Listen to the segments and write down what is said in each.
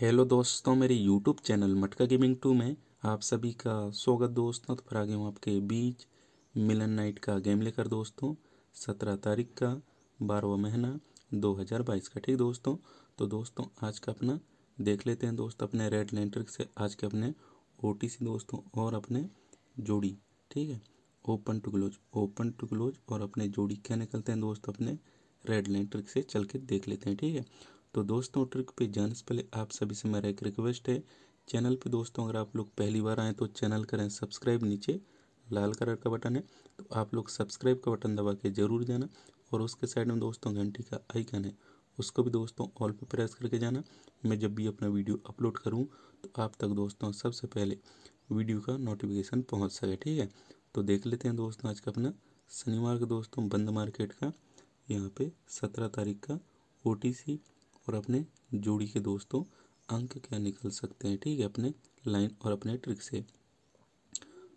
hello दोस्तों मेरे YouTube channel Matka gaming two में आप सभी का स्वागत दोस्तों तो फिर आ हूँ आपके बीच मिलन नाइट का गेम लेकर दोस्तों सत्रह तारीख का बारहवा महीना दो हज़ार बाईस का ठीक दोस्तों तो दोस्तों आज का अपना देख लेते हैं दोस्त अपने रेड लेंटर से आज के अपने ओ दोस्तों और अपने जोड़ी ठीक है open to close open to close और अपने जोड़ी क्या निकलते हैं दोस्त अपने रेड लेंटर से चल के देख लेते हैं ठीक है तो दोस्तों ट्रिक पे जाने से पहले आप सभी से मेरा एक रिक्वेस्ट है चैनल पे दोस्तों अगर आप लोग पहली बार आएँ तो चैनल करें सब्सक्राइब नीचे लाल कलर का बटन है तो आप लोग सब्सक्राइब का बटन दबा के जरूर जाना और उसके साइड में दोस्तों घंटी का आइकन है उसको भी दोस्तों ऑल पे प्रेस करके जाना मैं जब भी अपना वीडियो अपलोड करूँ तो आप तक दोस्तों सबसे पहले वीडियो का नोटिफिकेशन पहुँच सके ठीक है तो देख लेते हैं दोस्तों आज का अपना शनिवार का दोस्तों बंद मार्केट का यहाँ पे सत्रह तारीख का ओ और अपने जोड़ी के दोस्तों अंक क्या निकल सकते हैं ठीक है अपने लाइन और अपने ट्रिक से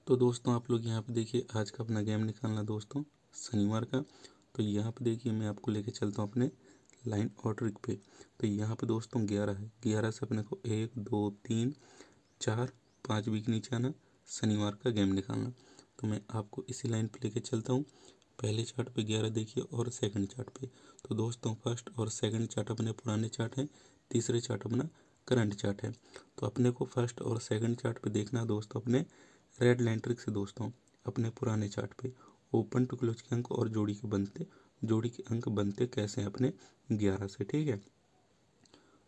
तो दोस्तों आप लोग यहाँ पे देखिए आज का अपना गेम निकालना दोस्तों शनिवार का तो यहाँ पे देखिए मैं आपको लेके चलता हूँ अपने लाइन और ट्रिक पे तो यहाँ पे दोस्तों ग्यारह है ग्यारह से अपने को एक दो तीन चार पाँच वीक नीचे आना शनिवार का गेम निकालना तो मैं आपको इसी लाइन पर लेके चलता हूँ पहले चार्ट पे ग्यारह देखिए और सेकंड चार्ट पे तो दोस्तों फर्स्ट और सेकंड चार्ट अपने पुराने चार्ट हैं तीसरे चार्ट अपना करंट चार्ट है तो अपने को फर्स्ट और सेकंड चार्ट पे देखना दोस्तों अपने रेड लाइन ट्रिक से दोस्तों अपने पुराने चार्ट पे ओपन टू क्लोज के अंक और जोड़ी के बनते जोड़ी के अंक बनते कैसे हैं अपने ग्यारह से ठीक है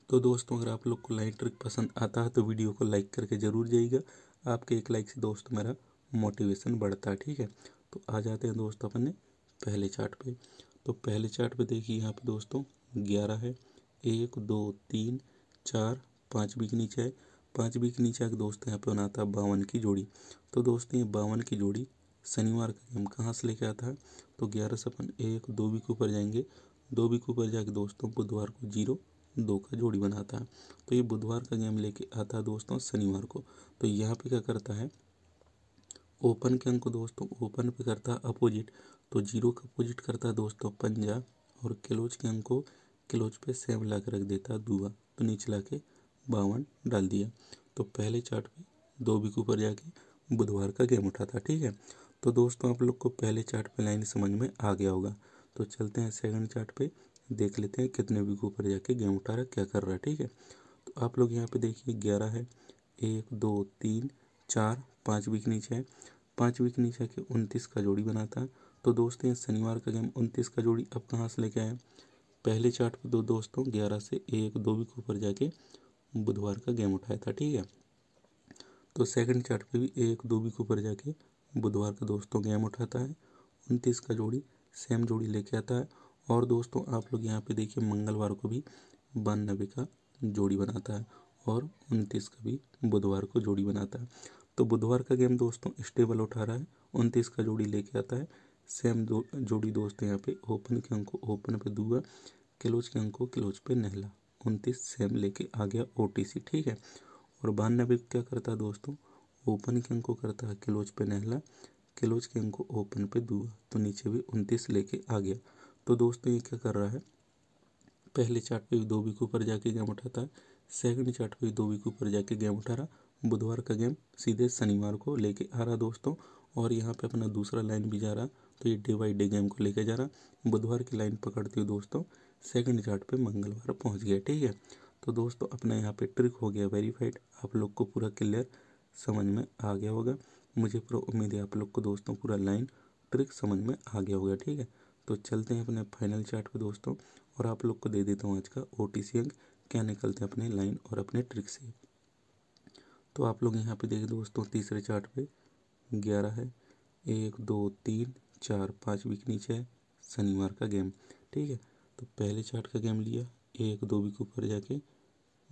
तो दोस्तों अगर आप लोग को लाइन ट्रिक पसंद आता है तो वीडियो को लाइक करके ज़रूर जाइएगा आपके एक लाइक से दोस्त मेरा मोटिवेशन बढ़ता है ठीक है तो आ जाते हैं दोस्त अपन ने पहले चार्ट पे तो पहले चार्ट पे देखिए यहाँ पे दोस्तों ग्यारह है एक दो तीन चार पाँच बी के नीचे है पाँच बी के नीचे आके दोस्त यहाँ पे बनाता है बावन की जोड़ी तो दोस्तों ये बावन की जोड़ी शनिवार का गेम कहाँ से लेके आता है तो ग्यारह से अपन एक दो बी के ऊपर जाएंगे दो बी के ऊपर जाके दोस्तों बुधवार को जीरो दो का जोड़ी बनाता है तो ये बुधवार का गेम लेके आता है दोस्तों शनिवार को तो यहाँ पे क्या करता है ओपन के अंक को दोस्तों ओपन पे करता है अपोजिट तो जीरो का अपोजिट करता है दोस्तों पंजा और क्लोज के अंक को क्लोज पे सेम ला के रख देता है दुआ तो नीचे ला के बावन डाल दिया तो पहले चार्ट पे दो बिक ऊपर जाके बुधवार का गेम उठा था ठीक है तो दोस्तों आप लोग को पहले चार्ट पे लाइन समझ में आ गया होगा तो चलते हैं सेकंड चार्ट पे देख लेते हैं कितने बिक ऊपर जाके गेम उठा रहा क्या कर रहा है ठीक है तो आप लोग यहाँ पे देखिए ग्यारह है एक दो तीन चार पाँचवीं के नीचे है पाँचवीं के नीचे के उनतीस का जोड़ी बनाता है तो दोस्तों ये शनिवार का गेम उनतीस का जोड़ी अब कहाँ से लेके आए पहले चार्ट पर दो दोस्तों ग्यारह से एक दो विक ऊपर जाके बुधवार का गेम उठाया था ठीक है तो सेकंड चार्ट पे भी एक दो विक ऊपर जाके बुधवार का दोस्तों गेम उठाता है उनतीस का जोड़ी सेम जोड़ी लेके आता है और दोस्तों आप लोग यहाँ पे देखिए मंगलवार को भी बानबे का जोड़ी बनाता है और उनतीस का भी बुधवार को जोड़ी बनाता है तो बुधवार का गेम दोस्तों स्टेबल उठा रहा है उनतीस का जोड़ी लेके आता है सेम दो जोड़ी दोस्त यहाँ पे ओपन के अंकों ओपन पे दुआ क्लोज के अंकों क्लोज पे नहला उनतीस सेम लेके आ गया ओ ठीक है और बानबे क्या करता है दोस्तों ओपन के अंकों करता है क्लोज पे नहला क्लोज के अंकों ओपन पे दुआ तो नीचे भी उनतीस लेके आ गया तो दोस्तों ये क्या कर रहा है पहले चार्ट पे दो वीक ऊपर जाके गेम उठाता है सेकंड चार्ट पे दो वीक ऊपर जाके गेम उठा रहा बुधवार का गेम सीधे शनिवार को लेके आ रहा दोस्तों और यहाँ पे अपना दूसरा लाइन भी जा रहा तो ये डे बाई डे गेम को लेके जा रहा बुधवार की लाइन पकड़ती हूँ दोस्तों सेकंड चार्ट पे मंगलवार पहुँच गया ठीक है तो दोस्तों अपना यहाँ पे ट्रिक हो गया वेरीफाइड आप लोग को पूरा क्लियर समझ में आ गया होगा मुझे पूरा उम्मीद है आप लोग को दोस्तों पूरा लाइन ट्रिक समझ में आ गया होगा ठीक है तो चलते हैं अपने फाइनल चार्ट पर दोस्तों और आप लोग को दे देता हूँ आज का ओ टी सी अंक क्या निकलते हैं अपने लाइन और अपने ट्रिक से तो आप लोग यहाँ पे देख दोस्तों तीसरे चार्ट पे ग्यारह है एक दो तीन चार पाँच वीक नीचे है शनिवार का गेम ठीक है तो पहले चार्ट का गेम लिया एक दो वीक ऊपर जाके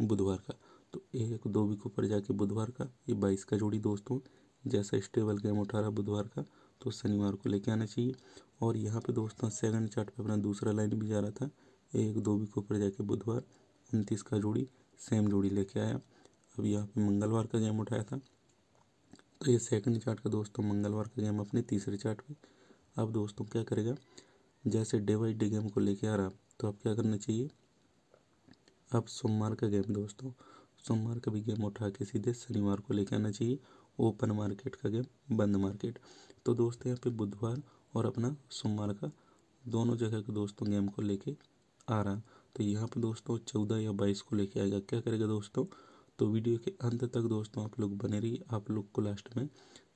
बुधवार का तो एक दो वीक ऊपर जाके बुधवार का ये बाईस का जोड़ी दोस्तों जैसा स्टेबल गेम उठा रहा बुधवार का तो शनिवार को लेके आना चाहिए और यहाँ पे दोस्तों सेकंड चार्ट पे अपना दूसरा लाइन भी जा रहा था एक दो वीक ऊपर जाके बुधवार उनतीस का जोड़ी सेम जोड़ी लेके आया कभी यहाँ पे मंगलवार का गेम उठाया था तो ये सेकंड चार्ट का दोस्तों मंगलवार का गेम अपने तीसरे चार्ट पे आप दोस्तों क्या करेगा जैसे डे बाई डे गेम को लेके आ रहा तो आप क्या करना चाहिए आप सोमवार का गेम दोस्तों सोमवार का भी गेम उठा के सीधे शनिवार को लेके आना चाहिए ओपन मार्केट का गेम बंद मार्केट तो दोस्तों यहाँ पे बुधवार और अपना सोमवार का दोनों जगह के दोस्तों गेम को लेके आ रहा तो यहाँ पे दोस्तों चौदह या बाईस को लेके आएगा क्या करेगा दोस्तों तो वीडियो के अंत तक दोस्तों आप लोग बने रहिए आप लोग को लास्ट में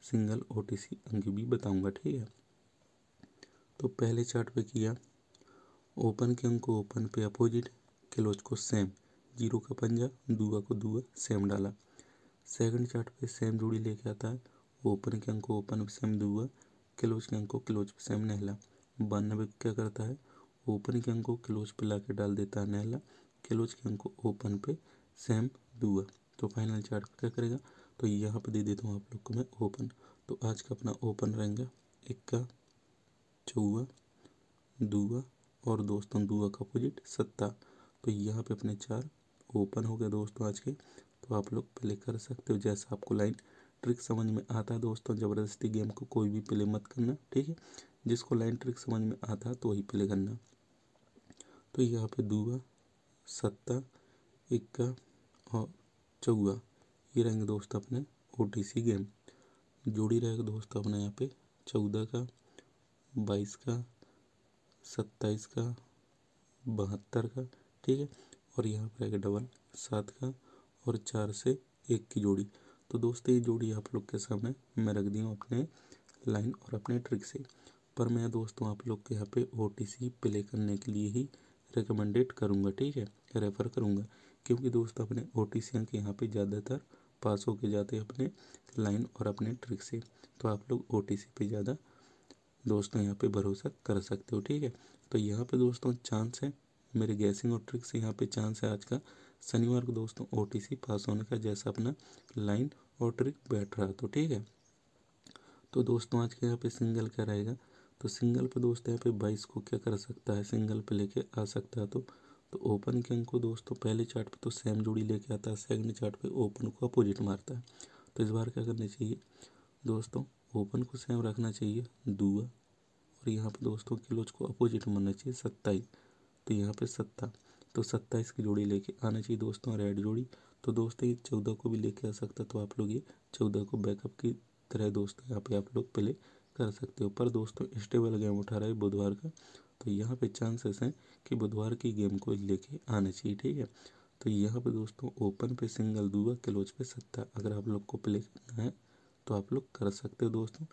सिंगल ओ अंक भी बताऊंगा ठीक है तो पहले चार्ट पे किया ओपन के अंक को ओपन पे अपोजिट क्लोज को सेम जीरो का पंजा दुआ को दुआ सेम डाला सेकंड चार्ट पे सेम जोड़ी लेके आता है ओपन के अंक को ओपन पे सेम दुआ क्लोज के अंक को क्लोज पे सेम नहला बानवे क्या करता है ओपन के अंक को क्लोज पे ला के डाल देता है नहला क्लोज के अंक को ओपन पे सेम दुआ तो फाइनल चार्ट क्या करेगा तो यहाँ पर दे देता हूँ आप लोग को मैं ओपन तो आज का अपना ओपन रहेगा इक्का चौवा दुआ और दोस्तों दुआ का अपोजिट सत्ता तो यहाँ पे अपने चार ओपन हो गए दोस्तों आज के तो आप लोग प्ले कर सकते हो जैसा आपको लाइन ट्रिक समझ में आता है दोस्तों ज़बरदस्ती गेम को कोई भी प्ले मत करना ठीक है जिसको लाइन ट्रिक समझ में आता है तो वही प्ले करना तो यहाँ पे दुआ सत्ता इक्का और हाँ, चौगा ये रहेंगे दोस्त अपने ओ गेम जोड़ी रहेगा दोस्त अपने यहाँ पे चौदह का बाईस का सत्ताईस का बहत्तर का ठीक है और यहाँ पर रहेगा डबल सात का और चार से एक की जोड़ी तो दोस्त ये जोड़ी आप लोग के सामने मैं रख दी हूँ अपने लाइन और अपने ट्रिक से पर मैं दोस्तों आप लोग के यहाँ पे ओ प्ले करने के लिए ही रिकमेंडेड करूँगा ठीक है रेफ़र करूँगा क्योंकि दोस्त अपने ओ टी सी अंक यहाँ पे ज़्यादातर पास होके जाते हैं अपने लाइन और अपने ट्रिक से तो आप लोग ओ टी सी पे ज़्यादा दोस्तों यहाँ पे भरोसा कर सकते हो ठीक है तो यहाँ पे दोस्तों चांस है मेरे गैसिंग और ट्रिक से यहाँ पे चांस है आज का शनिवार को दोस्तों ओ पास होने का जैसा अपना लाइन और ट्रिक बैठ रहा तो ठीक है तो दोस्तों आज के यहाँ पे सिंगल क्या रहेगा तो सिंगल पे दोस्त यहाँ पे बाईस को क्या कर सकता है सिंगल पे लेके आ सकता है तो तो ओपन के अंक को दोस्तों पहले चार्ट पे तो सेम जोड़ी लेके आता है सेकंड चार्ट पे ओपन को अपोजिट मारता है तो इस बार क्या करना चाहिए दोस्तों ओपन को सेम रखना चाहिए दुआ और यहाँ पे दोस्तों क्लोज को अपोजिट मारना चाहिए सत्ताईस तो यहाँ पे सत्ता तो सत्ताईस की जोड़ी लेके आना चाहिए दोस्तों रेड जोड़ी तो दोस्तों ये चौदह को भी लेके आ सकता तो आप लोग ये चौदह को बैकअप की तरह दोस्तों यहाँ पे आप लोग प्ले कर सकते हो पर दोस्तों स्टेबल गेम उठा रहा है बुधवार का तो यहाँ पे चांसेस हैं कि बुधवार की गेम को लेके आना चाहिए ठीक है तो यहाँ पे दोस्तों ओपन पे सिंगल दुआ क्लोज पे सत्ता अगर आप लोग को प्ले करना है तो आप लोग कर सकते हो दोस्तों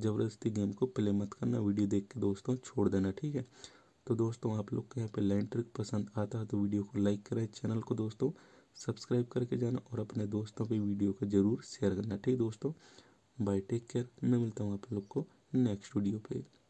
ज़बरदस्ती गेम को प्ले मत करना वीडियो देख के दोस्तों छोड़ देना ठीक है तो दोस्तों आप लोग को यहाँ पे लाइन ट्रिक पसंद आता है तो वीडियो को लाइक करें चैनल को दोस्तों सब्सक्राइब करके जाना और अपने दोस्तों पर वीडियो को ज़रूर शेयर करना ठीक दोस्तों बाय टेक केयर मैं मिलता हूँ आप लोग को नेक्स्ट वीडियो पे